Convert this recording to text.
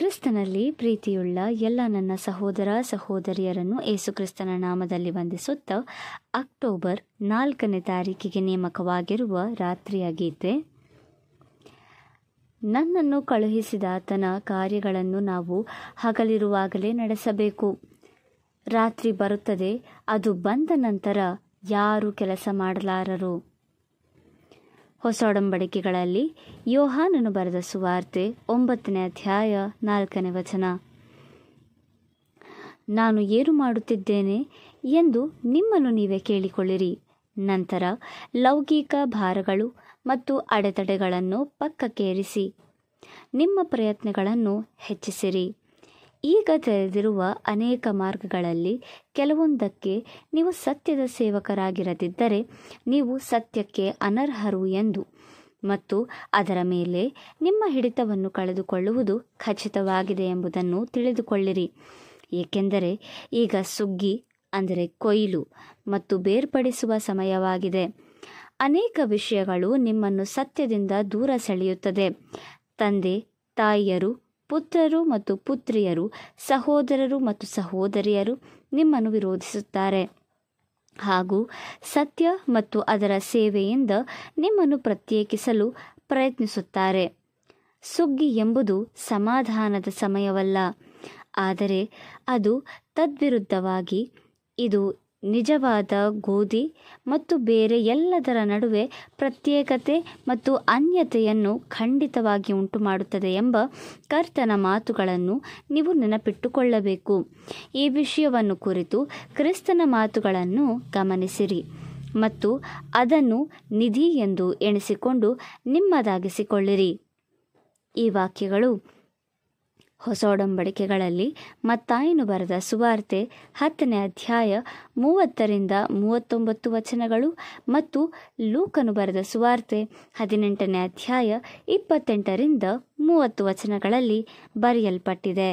ಕ್ರಿಸ್ತನಲ್ಲಿ ಪ್ರೀತಿಯುಳ್ಳ ಎಲ್ಲ ನನ್ನ ಸಹೋದರ ಸಹೋದರಿಯರನ್ನು ಯೇಸುಕ್ರಿಸ್ತನ ನಾಮದಲ್ಲಿ ವಂದಿಸುತ್ತ ಅಕ್ಟೋಬರ್ ನಾಲ್ಕನೇ ತಾರೀಕಿಗೆ ನೇಮಕವಾಗಿರುವ ರಾತ್ರಿಯ ಗೀತೆ ನನ್ನನ್ನು ಆತನ ಕಾರ್ಯಗಳನ್ನು ನಾವು ಹಗಲಿರುವಾಗಲೇ ನಡೆಸಬೇಕು ರಾತ್ರಿ ಬರುತ್ತದೆ ಅದು ಬಂದ ನಂತರ ಯಾರು ಕೆಲಸ ಮಾಡಲಾರರು ಹೊಸ ಒಡಂಬಡಿಕೆಗಳಲ್ಲಿ ಯೋಹಾನನು ಬರೆದ ಸುವಾರ್ತೆ ಒಂಬತ್ತನೇ ಅಧ್ಯಾಯ ನಾಲ್ಕನೇ ವಚನ ನಾನು ಏನು ಮಾಡುತ್ತಿದ್ದೇನೆ ಎಂದು ನಿಮ್ಮನ್ನು ನೀವೇ ಕೇಳಿಕೊಳ್ಳಿರಿ ನಂತರ ಲೌಕಿಕ ಭಾರಗಳು ಮತ್ತು ಅಡೆತಡೆಗಳನ್ನು ಪಕ್ಕಕ್ಕೇರಿಸಿ ನಿಮ್ಮ ಪ್ರಯತ್ನಗಳನ್ನು ಹೆಚ್ಚಿಸಿರಿ ಈಗ ತೆರೆದಿರುವ ಅನೇಕ ಮಾರ್ಗಗಳಲ್ಲಿ ಕೆಲವೊಂದಕ್ಕೆ ನೀವು ಸತ್ಯದ ಸೇವಕರಾಗಿರದಿದ್ದರೆ ನೀವು ಸತ್ಯಕ್ಕೆ ಅನರ್ಹರು ಎಂದು ಮತ್ತು ಅದರ ಮೇಲೆ ನಿಮ್ಮ ಹಿಡಿತವನ್ನು ಕಳೆದುಕೊಳ್ಳುವುದು ಖಚಿತವಾಗಿದೆ ಎಂಬುದನ್ನು ತಿಳಿದುಕೊಳ್ಳಿರಿ ಏಕೆಂದರೆ ಈಗ ಸುಗ್ಗಿ ಅಂದರೆ ಕೊಯ್ಲು ಮತ್ತು ಬೇರ್ಪಡಿಸುವ ಸಮಯವಾಗಿದೆ ಅನೇಕ ವಿಷಯಗಳು ನಿಮ್ಮನ್ನು ಸತ್ಯದಿಂದ ದೂರ ಸೆಳೆಯುತ್ತದೆ ತಂದೆ ತಾಯಿಯರು ಪುತ್ರರು ಮತ್ತು ಪುತ್ರಿಯರು ಸಹೋದರರು ಮತ್ತು ಸಹೋದರಿಯರು ನಿಮ್ಮನ್ನು ವಿರೋಧಿಸುತ್ತಾರೆ ಹಾಗೂ ಸತ್ಯ ಮತ್ತು ಅದರ ಸೇವೆಯಿಂದ ನಿಮ್ಮನ್ನು ಪ್ರತ್ಯೇಕಿಸಲು ಪ್ರಯತ್ನಿಸುತ್ತಾರೆ ಸುಗ್ಗಿ ಎಂಬುದು ಸಮಾಧಾನದ ಸಮಯವಲ್ಲ ಆದರೆ ಅದು ತದ್ವಿರುದ್ಧವಾಗಿ ಇದು ನಿಜವಾದ ಗೋಧಿ ಮತ್ತು ಬೇರೆ ಎಲ್ಲದರ ನಡುವೆ ಪ್ರತ್ಯೇಕತೆ ಮತ್ತು ಅನ್ಯತೆಯನ್ನು ಖಂಡಿತವಾಗಿ ಉಂಟು ಮಾಡುತ್ತದೆ ಎಂಬ ಕರ್ತನ ಮಾತುಗಳನ್ನು ನೀವು ನೆನಪಿಟ್ಟುಕೊಳ್ಳಬೇಕು ಈ ವಿಷಯವನ್ನು ಕುರಿತು ಕ್ರಿಸ್ತನ ಮಾತುಗಳನ್ನು ಗಮನಿಸಿರಿ ಮತ್ತು ಅದನ್ನು ನಿಧಿ ಎಂದು ಎಣಿಸಿಕೊಂಡು ನಿಮ್ಮದಾಗಿಸಿಕೊಳ್ಳಿರಿ ಈ ವಾಕ್ಯಗಳು ಹೊಸ ಒಡಂಬಡಿಕೆಗಳಲ್ಲಿ ಮತ್ತಾಯನು ಬರೆದ ಸುವಾರ್ತೆ ಹತ್ತನೇ ಅಧ್ಯಾಯ ಮೂವತ್ತರಿಂದ ಮೂವತ್ತೊಂಬತ್ತು ವಚನಗಳು ಮತ್ತು ಲೂಕನು ಬರೆದ ಸುವಾರ್ತೆ ಹದಿನೆಂಟನೇ ಅಧ್ಯಾಯ ಇಪ್ಪತ್ತೆಂಟರಿಂದ ಮೂವತ್ತು ವಚನಗಳಲ್ಲಿ ಬರೆಯಲ್ಪಟ್ಟಿದೆ